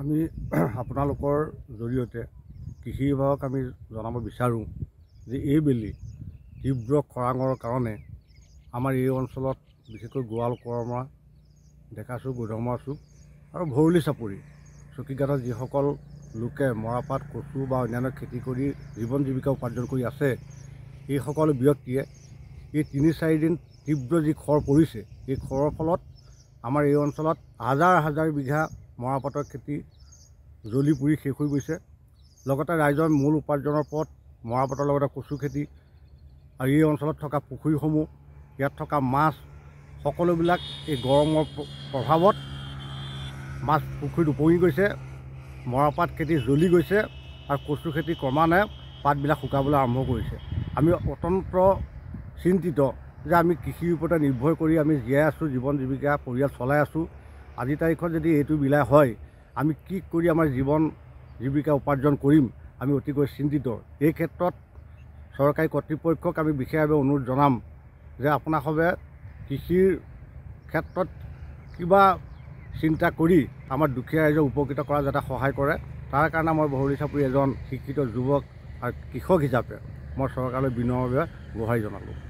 আমি আপোনালোকৰ জৰিয়তে কৃষি বিভাগক আমি জনাব বিচাৰোঁ যে এইবেলি তীব্ৰ খৰাঙৰ কাৰণে আমাৰ এই অঞ্চলত বিশেষকৈ গোৱালকৰমৰা ডেকাচুক গোধমৰা চুক আৰু ভৰলি চাপৰি চকীঘাটত যিসকল লোকে মৰাপাট কচু বা অন্যান্য খেতি কৰি জীৱন জীৱিকা উপাৰ্জন কৰি আছে এইসকল ব্যক্তিয়ে এই তিনি চাৰিদিন তীব্ৰ যি খৰ পৰিছে এই খৰৰ ফলত আমাৰ এই অঞ্চলত হাজাৰ হাজাৰ বিঘা মৰাপাটৰ খেতি জ্বলি পুৰি শেষ হৈ গৈছে লগতে ৰাইজৰ মূল উপাৰ্জনৰ পথ মৰাপাটৰ লগতে কচু খেতি আৰু এই অঞ্চলত থকা পুখুৰীসমূহ ইয়াত থকা মাছ সকলোবিলাক এই গৰমৰ প্ৰভাৱত মাছ পুখুৰীত উপঙি গৈছে মৰাপাট খেতি জ্বলি গৈছে আৰু কচু খেতি ক্ৰমান্বয়ে পাতবিলাক শুকাবলৈ আৰম্ভ কৰিছে আমি অতন্ত্ৰ চিন্তিত যে আমি কৃষিৰ ওপৰতে নিৰ্ভৰ কৰি আমি জীয়াই আছোঁ জীৱন জীৱিকা পৰিয়াল চলাই আছোঁ আজি তাৰিখত যদি এইটো বিলাই হয় আমি কি কৰি আমাৰ জীৱন জীৱিকা উপাৰ্জন কৰিম আমি অতিকৈ চিন্তিত এই ক্ষেত্ৰত চৰকাৰী কৰ্তৃপক্ষক আমি বিশেষভাৱে অনুৰোধ জনাম যে আপোনাৰ আপোনাসবে কৃষিৰ ক্ষেত্ৰত কিবা চিন্তা কৰি আমাৰ দুখীয়া ৰাইজক উপকৃত কৰা যাতে সহায় কৰে তাৰ কাৰণে মই বহৰি চাপৰি এজন শিক্ষিত যুৱক আৰু কৃষক হিচাপে মই চৰকাৰলৈ বিনয়ভাৱে গোহাৰি জনালোঁ